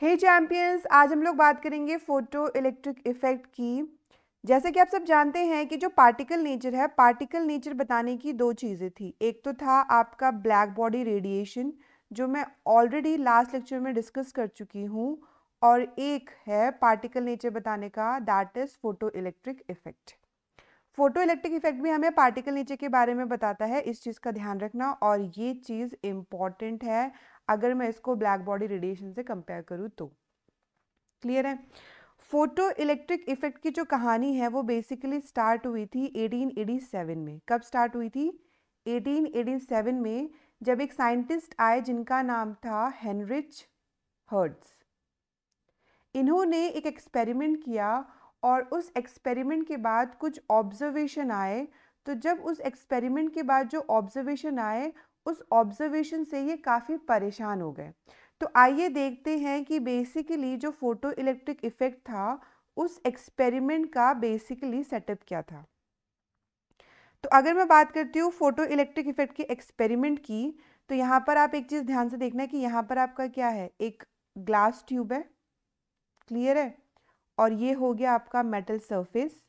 हे hey champions आज हम लोग बात करेंगे फोटो इलेक्ट्रिक इफेक्ट की जैसे कि आप सब जानते हैं कि जो पार्टिकल नेचर है पार्टिकल नेचर बताने की दो चीज़ें थी एक तो था आपका ब्लैक बॉडी रेडिएशन जो मैं ऑलरेडी लास्ट लेक्चर में डिस्कस कर चुकी हूँ और एक है पार्टिकल नेचर बताने का that is photo electric effect photo electric effect भी हमें पार्टिकल नेचर के बारे में बताता है इस चीज़ का ध्यान रखना और ये चीज़ इम्पॉर्टेंट है अगर मैं इसको ब्लैक बॉडी रेडिएशन से कंपेयर करूँ तो क्लियर है फोटो इलेक्ट्रिक इफेक्ट की जो कहानी है वो बेसिकली स्टार्ट हुई थी 1887 में कब स्टार्ट हुई थी 1887 में जब एक साइंटिस्ट आए जिनका नाम था हेनरिच हर्ड्स इन्होंने एक एक्सपेरिमेंट किया और उस एक्सपेरिमेंट के बाद कुछ ऑब्जर्वेशन आए तो जब उस एक्सपेरिमेंट के बाद जो ऑब्जर्वेशन आए उस ऑब्जर्वेशन से ये काफ़ी परेशान हो गए तो आइए देखते हैं कि बेसिकली जो फोटो इलेक्ट्रिक इफेक्ट था उस एक्सपेरिमेंट का बेसिकली सेटअप क्या था तो अगर मैं बात करती हूँ फोटो इलेक्ट्रिक इफेक्ट के एक्सपेरिमेंट की तो यहाँ पर आप एक चीज़ ध्यान से देखना है कि यहाँ पर आपका क्या है एक ग्लास ट्यूब है क्लियर है और ये हो गया आपका metal surface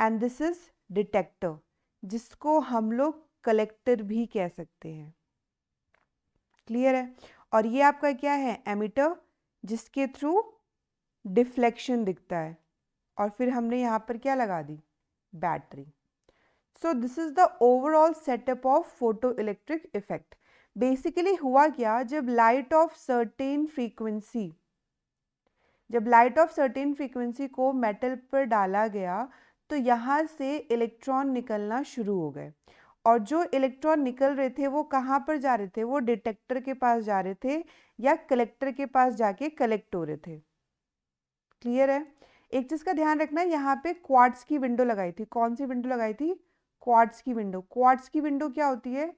and this is detector जिसको हम लोग कलेक्टर भी कह सकते हैं क्लियर है और ये आपका क्या है एमिटर जिसके थ्रू डिफ्लेक्शन दिखता है और फिर हमने यहाँ पर क्या लगा दी battery so this is the overall setup of photo electric effect basically हुआ क्या जब लाइट ऑफ सर्टेन फ्रीक्वेंसी जब लाइट ऑफ सर्टेन फ्रीक्वेंसी को मेटल पर डाला गया तो यहाँ से इलेक्ट्रॉन निकलना शुरू हो गए और जो इलेक्ट्रॉन निकल रहे थे वो कहाँ पर जा रहे थे वो डिटेक्टर के पास जा रहे थे या कलेक्टर के पास जाके कलेक्ट हो रहे थे क्लियर है एक चीज़ का ध्यान रखना है यहाँ पे क्वार्ट्स की विंडो लगाई थी कौन सी विंडो लगाई थी क्वार्ट्स की विंडो क्वार्ट्स की विंडो क्या होती है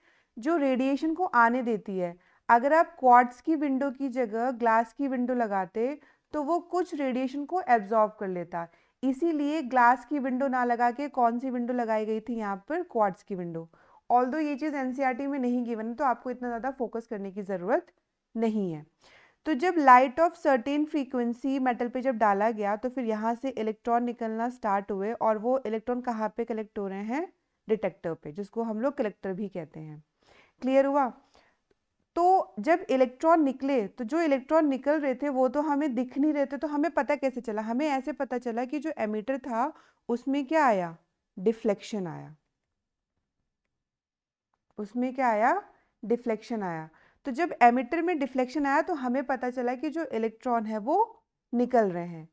जो रेडिएशन को आने देती है अगर आप क्वार्ट्स की विंडो की जगह ग्लास की विंडो लगाते तो वो कुछ रेडिएशन को एब्जॉर्ब कर लेता इसीलिए ग्लास की विंडो ना लगा के कौन सी विंडो लगाई गई थी यहाँ पर क्वार्ट्स की विंडो ऑल ये चीज़ एन e में नहीं गिवन है तो आपको इतना ज़्यादा फोकस करने की ज़रूरत नहीं है तो जब light of certain frequency metal पे जब डाला गया तो फिर यहाँ से इलेक्ट्रॉन निकलना स्टार्ट हुए और वो इलेक्ट्रॉन कहाँ पे कलेक्ट हो रहे हैं डिटेक्टर पे जिसको हम लोग कलेक्टर भी कहते हैं क्लियर हुआ तो जब इलेक्ट्रॉन निकले तो जो इलेक्ट्रॉन निकल रहे थे वो तो हमें दिख नहीं रहे थे तो हमें पता कैसे चला हमें ऐसे पता चला कि जो एमीटर था उसमें क्या आया डिफ्लेक्शन आया उसमें क्या आया डिफ्लेक्शन आया तो जब एमीटर में डिफ्लेक्शन आया तो हमें पता चला कि जो इलेक्ट्रॉन है वो निकल रहे हैं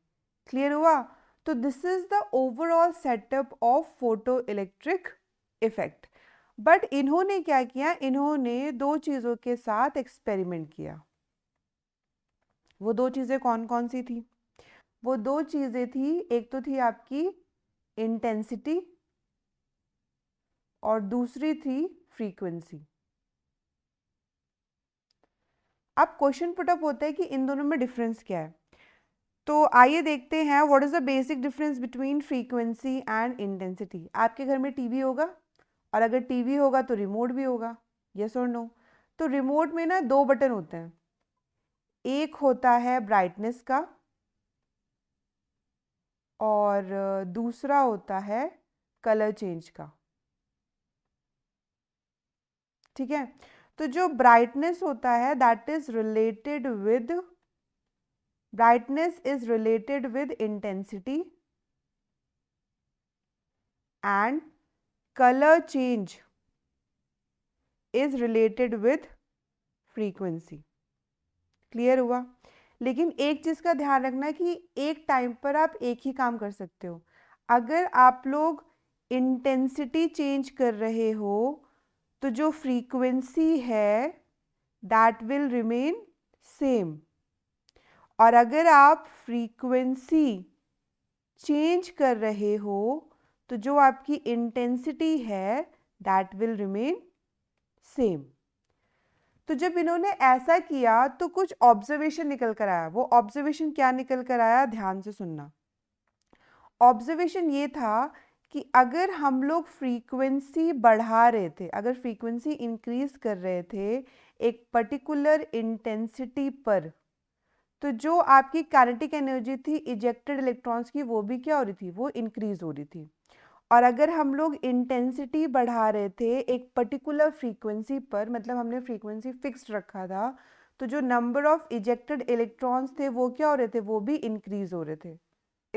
क्लियर हुआ तो this is the overall setup of photo electric effect but इन्होंने क्या किया इन्होंने दो चीज़ों के साथ एक्सपेरिमेंट किया वो दो चीज़ें कौन कौन सी थी वो दो चीज़ें थी एक तो थी आपकी इंटेंसिटी और दूसरी थी फ्रीक्वेंसी अब क्वेश्चन पुटअप होता है कि इन दोनों में डिफरेंस क्या है तो आइए देखते हैं what is the basic difference between frequency and intensity आपके घर में टीवी होगा और अगर टीवी होगा तो रिमोट भी होगा यस और नो तो रिमोट में ना दो बटन होते हैं एक होता है ब्राइटनेस का और दूसरा होता है कलर चेंज का ठीक है तो जो ब्राइटनेस होता है that is related with brightness is related with intensity and color change is related with frequency. Clear हुआ लेकिन एक चीज़ का ध्यान रखना कि एक टाइम पर आप एक ही काम कर सकते हो अगर आप लोग इंटेंसिटी चेंज कर रहे हो तो जो फ्रीक्वेंसी है दैट विल रिमेन सेम और अगर आप फ्रीक्वेंसी चेंज कर रहे हो तो जो आपकी इंटेंसिटी है दैट विल रिमेन सेम तो जब इन्होंने ऐसा किया तो कुछ ऑब्जर्वेशन निकल कर आया वो ऑब्जर्वेशन क्या निकल कर आया ध्यान से सुनना ऑब्जर्वेशन ये था कि अगर हम लोग फ्रीक्वेंसी बढ़ा रहे थे अगर फ्रीक्वेंसी इंक्रीज कर रहे थे एक पर्टिकुलर इंटेंसिटी पर तो जो आपकी कैनेटिक एनर्जी थी इजेक्टेड इलेक्ट्रॉन्स की वो भी क्या हो रही थी वो इंक्रीज हो रही थी और अगर हम लोग इंटेंसिटी बढ़ा रहे थे एक पर्टिकुलर फ्रीक्वेंसी पर मतलब हमने फ्रीक्वेंसी फिक्स्ड रखा था तो जो नंबर ऑफ इजेक्टेड इलेक्ट्रॉन्स थे वो क्या हो रहे थे वो भी इंक्रीज हो रहे थे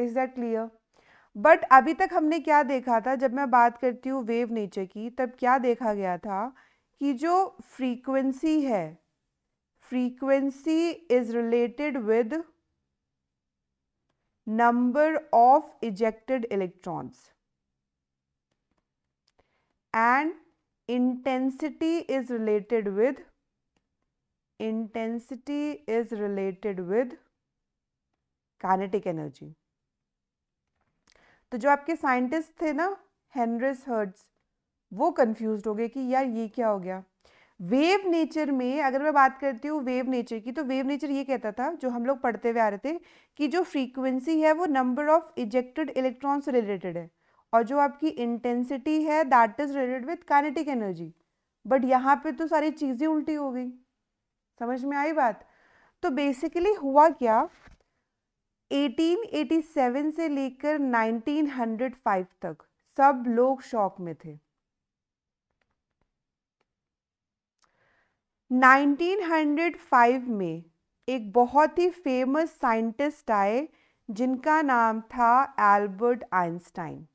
इज़ दैट क्लियर बट अभी तक हमने क्या देखा था जब मैं बात करती हूँ वेव नेचर की तब क्या देखा गया था कि जो फ्रीक्वेंसी है frequency is related with number of ejected electrons and intensity is related with intensity is related with kinetic energy तो जो आपके साइंटिस्ट थे ना हेनरिस हर्ट्स वो कंफ्यूज हो गए कि यार ये क्या हो गया वेव नेचर में अगर मैं बात करती हूँ वेव नेचर की तो वेव नेचर ये कहता था जो हम लोग पढ़ते हुए आ रहे थे कि जो फ्रीक्वेंसी है वो number of ejected electrons related है और जो आपकी इंटेंसिटी है that is related with kinetic energy but यहाँ पे तो सारी चीज़ें उल्टी हो गई समझ में आई बात तो बेसिकली हुआ क्या 1887 से लेकर 1905 तक सब लोग शौक में थे 1905 में एक बहुत ही फेमस साइंटिस्ट आए जिनका नाम था एल्बर्ट आइंस्टाइन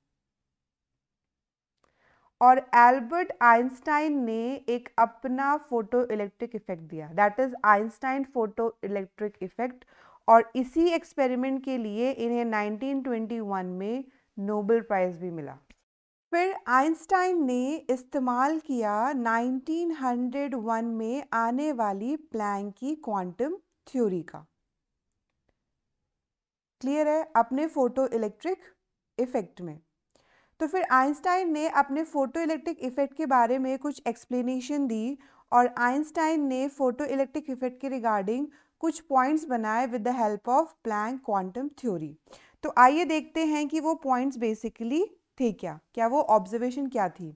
और एल्बर्ट आइंस्टाइन ने एक अपना फोटो इलेक्ट्रिक इफेक्ट दिया that is Einstein photo electric effect और इसी एक्सपेरिमेंट के लिए इन्हें 1921 में नोबेल प्राइज़ भी मिला फिर आइंस्टाइन ने इस्तेमाल किया 1901 में आने वाली प्लैंक की क्वांटम थ्योरी का क्लियर है अपने फोटो इलेक्ट्रिक इफेक्ट में तो फिर आइंस्टाइन ने अपने फ़ोटो इलेक्ट्रिक इफ़ेक्ट के बारे में कुछ एक्सप्लेनेशन दी और आइंस्टाइन ने फ़ोटो इलेक्ट्रिक इफ़ेक्ट के रिगार्डिंग कुछ पॉइंट्स बनाए with the help of Planck quantum theory तो आइए देखते हैं कि वो पॉइंट्स बेसिकली थे क्या क्या वो ऑब्जर्वेशन क्या थी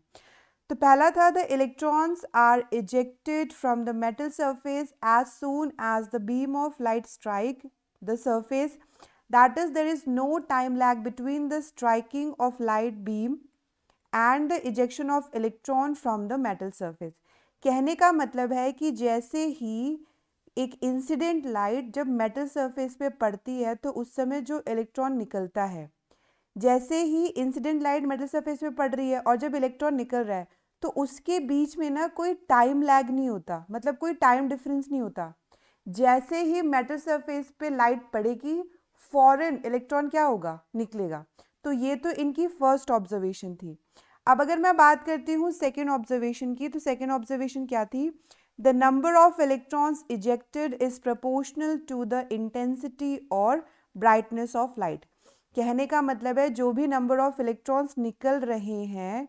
तो पहला था the electrons are ejected from the metal surface as soon as the beam of light strike the surface that is there is no time lag between the striking of light beam and the ejection of electron from the metal surface कहने का मतलब है कि जैसे ही एक incident light जब metal surface पे पड़ती है तो उस समय जो इलेक्ट्रॉन निकलता है जैसे ही इंसिडेंट लाइट मेटल सरफेस पे पड़ रही है और जब इलेक्ट्रॉन निकल रहा है तो उसके बीच में ना कोई टाइम लैग नहीं होता मतलब कोई टाइम डिफरेंस नहीं होता जैसे ही मेटल सरफेस पे लाइट पड़ेगी फॉरेन इलेक्ट्रॉन क्या होगा निकलेगा तो ये तो इनकी फर्स्ट ऑब्जर्वेशन थी अब अगर मैं बात करती हूँ सेकेंड ऑब्जर्वेशन की तो सेकेंड ऑब्जर्वेशन क्या थी the number of electrons ejected is proportional to the intensity और ब्राइटनेस ऑफ लाइट कहने का मतलब है जो भी नंबर ऑफ इलेक्ट्रॉन्स निकल रहे हैं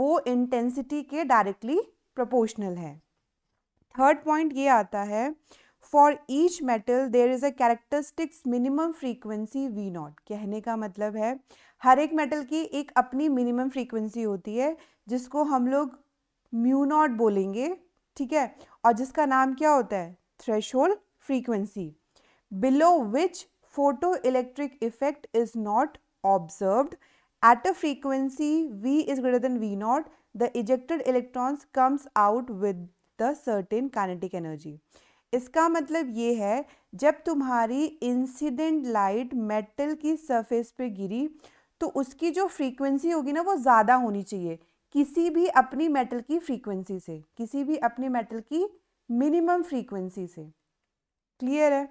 वो इंटेंसिटी के डायरेक्टली प्रपोर्शनल है थर्ड पॉइंट ये आता है for each metal there is a characteristics minimum frequency v naught कहने का मतलब है हर एक मेटल की एक अपनी मिनिमम फ्रीक्वेंसी होती है जिसको हम लोग म्यू नॉट बोलेंगे ठीक है और जिसका नाम क्या होता है threshold frequency below which photo electric effect is not observed at a frequency v is greater than v naught the ejected electrons comes out with the certain kinetic energy इसका मतलब ये है जब तुम्हारी इंसिडेंट लाइट मेटल की surface पे गिरी तो उसकी जो फ्रीक्वेंसी होगी ना वो ज़्यादा होनी चाहिए किसी भी अपनी मेटल की फ्रीक्वेंसी से किसी भी अपनी मेटल की मिनिमम फ्रीक्वेंसी से क्लियर है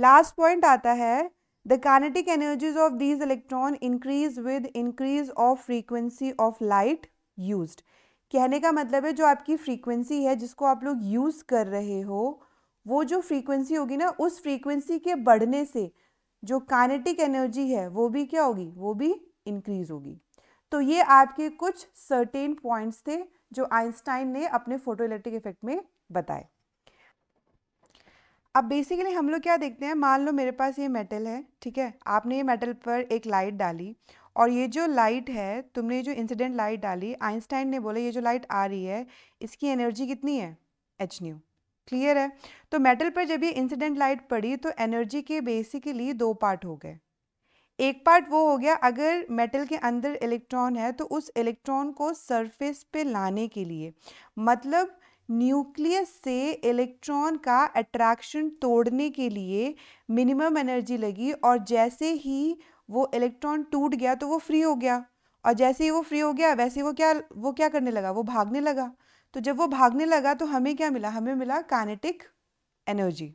लास्ट पॉइंट आता है the kinetic energies of these electron increase with increase of frequency of light used कहने का मतलब है जो आपकी फ्रीक्वेंसी है जिसको आप लोग यूज़ कर रहे हो वो जो फ्रीक्वेंसी होगी ना उस फ्रीक्वेंसी के बढ़ने से जो काइनेटिक एनर्जी है वो भी क्या होगी वो भी इंक्रीज होगी तो ये आपके कुछ सर्टेन पॉइंट्स थे जो आइंस्टाइन ने अपने फोटो इलेक्ट्रिक इफेक्ट में बताए अब बेसिकली हम लोग क्या देखते हैं मान लो मेरे पास ये मेटल है ठीक है आपने ये मेटल पर एक लाइट डाली और ये जो लाइट है तुमने जो इंसिडेंट लाइट डाली आइंस्टाइन ने बोला ये जो लाइट आ रही है इसकी एनर्जी कितनी है एच न्यू क्लियर है तो मेटल पर जब ये इंसिडेंट लाइट पड़ी तो एनर्जी के बेसिकली दो पार्ट हो गए एक पार्ट वो हो गया अगर मेटल के अंदर इलेक्ट्रॉन है तो उस इलेक्ट्रॉन को सरफेस पे लाने के लिए मतलब न्यूक्लियस से इलेक्ट्रॉन का अट्रैक्शन तोड़ने के लिए मिनिमम एनर्जी लगी और जैसे ही वो इलेक्ट्रॉन टूट गया तो वो फ्री हो गया और जैसे ही वो फ्री हो गया वैसे वो क्या वो क्या करने लगा वो भागने लगा तो जब वो भागने लगा तो हमें क्या मिला हमें मिला काइनेटिक एनर्जी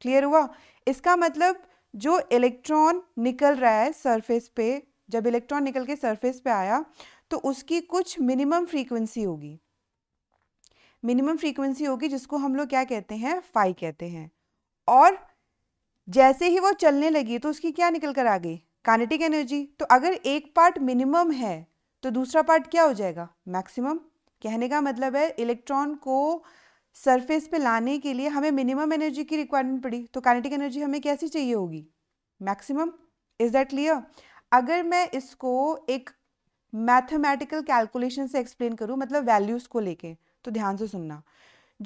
क्लियर हुआ इसका मतलब जो इलेक्ट्रॉन निकल रहा है सरफेस पे जब इलेक्ट्रॉन निकल के सरफेस पे आया तो उसकी कुछ मिनिमम फ्रीक्वेंसी होगी मिनिमम फ्रीक्वेंसी होगी जिसको हम लोग क्या कहते हैं फाई कहते हैं और जैसे ही वो चलने लगी तो उसकी क्या निकल कर आ गई कानेटिक एनर्जी तो अगर एक पार्ट मिनिमम है तो दूसरा पार्ट क्या हो जाएगा मैक्सिमम कहने का मतलब है इलेक्ट्रॉन को सरफेस पे लाने के लिए हमें मिनिमम एनर्जी की रिक्वायरमेंट पड़ी तो काइनेटिक एनर्जी हमें कैसी चाहिए होगी मैक्सिमम इज दैट क्लियर अगर मैं इसको एक मैथमेटिकल कैलकुलेशन से एक्सप्लेन करूँ मतलब वैल्यूज़ को लेके तो ध्यान से सुनना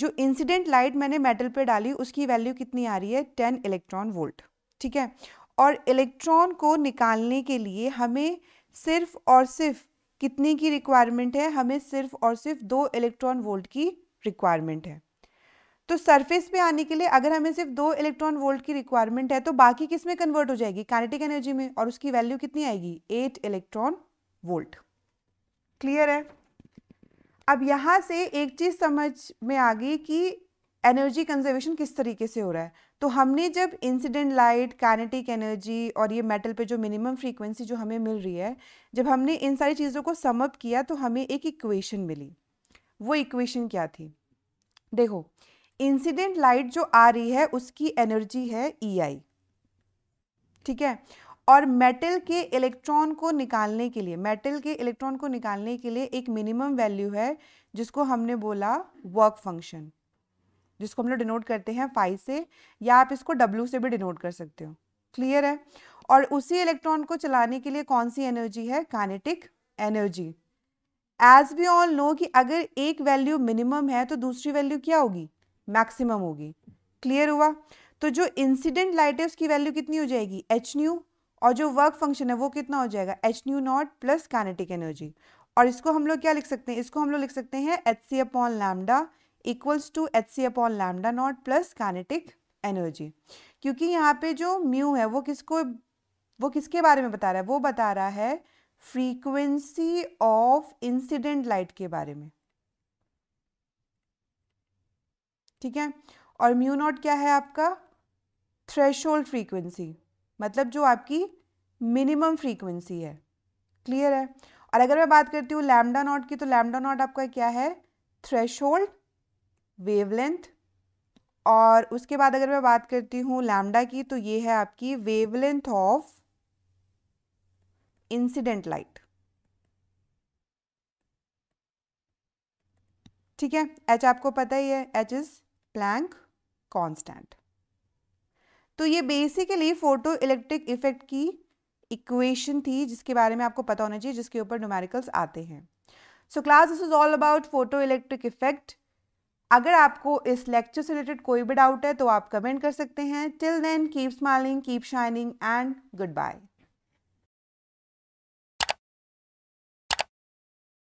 जो इंसिडेंट लाइट मैंने मेटल पे डाली उसकी वैल्यू कितनी आ रही है टेन इलेक्ट्रॉन वोल्ट ठीक है और इलेक्ट्रॉन को निकालने के लिए हमें सिर्फ और सिर्फ कितने की रिक्वायरमेंट है हमें सिर्फ और सिर्फ दो इलेक्ट्रॉन वोल्ट की रिक्वायरमेंट है तो सरफेस पे आने के लिए अगर हमें सिर्फ दो इलेक्ट्रॉन वोल्ट की रिक्वायरमेंट है तो बाकी किस में कन्वर्ट हो जाएगी कैनेटिक एनर्जी में और उसकी वैल्यू कितनी आएगी एट इलेक्ट्रॉन वोल्ट क्लियर है अब यहां से एक चीज़ समझ में आ गई कि एनर्जी कंजर्वेशन किस तरीके से हो रहा है तो हमने जब इंसिडेंट लाइट कैनेटिक एनर्जी और ये मेटल पे जो मिनिमम फ्रीक्वेंसी जो हमें मिल रही है जब हमने इन सारी चीज़ों को समअप किया तो हमें एक इक्वेशन मिली वो इक्वेशन क्या थी देखो इंसिडेंट लाइट जो आ रही है उसकी एनर्जी है ई e आई ठीक है और मेटल के इलेक्ट्रॉन को निकालने के लिए मेटल के इलेक्ट्रॉन को निकालने के लिए एक मिनिमम वैल्यू है जिसको हमने बोला वर्क फंक्शन जिसको हम लोग डिनोट करते हैं फाइव से या आप इसको डब्ल्यू से भी डिनोट कर सकते हो क्लियर है और उसी इलेक्ट्रॉन को चलाने के लिए कौन सी एनर्जी है kinetic energy as we all know कि अगर एक वैल्यू मिनिमम है तो दूसरी वैल्यू क्या होगी मैक्सिमम होगी क्लियर हुआ तो जो इंसिडेंट लाइट है उसकी वैल्यू कितनी हो जाएगी एच न्यू और जो वर्क फंक्शन है वो कितना हो जाएगा H nu naught plus kinetic energy और इसको हम लोग क्या लिख सकते हैं इसको हम लोग लिख सकते हैं H C upon lambda equals to H C upon lambda naught plus kinetic energy क्योंकि यहाँ पे जो म्यू है वो किसको वो किसके बारे में बता रहा है वो बता रहा है फ्रीक्वेंसी ऑफ इंसिडेंट लाइट के बारे में ठीक है और म्यू नॉट क्या है आपका होल्ड फ्रीक्वेंसी मतलब जो आपकी मिनिमम फ्रीक्वेंसी है क्लियर है और अगर मैं बात करती हूँ लैमडा नॉट की तो लैमडा नॉट आपका क्या है थ्रेश होल्ड वेवलेंथ और उसके बाद अगर मैं बात करती हूँ लैम्डा की तो ये है आपकी वेवलेंथ ऑफ इंसिडेंट लाइट ठीक है एच आपको पता ही है एच इज प्लैंक कांस्टेंट तो ये बेसिकली फोटो इलेक्ट्रिक इफेक्ट की इक्वेशन थी जिसके बारे में आपको पता होना चाहिए जिसके ऊपर न्यूमेरिकल्स आते हैं so class this is all about photo electric effect अगर आपको इस लेक्चर से रिलेटेड कोई भी डाउट है तो आप कमेंट कर सकते हैं till then keep smiling keep shining and good bye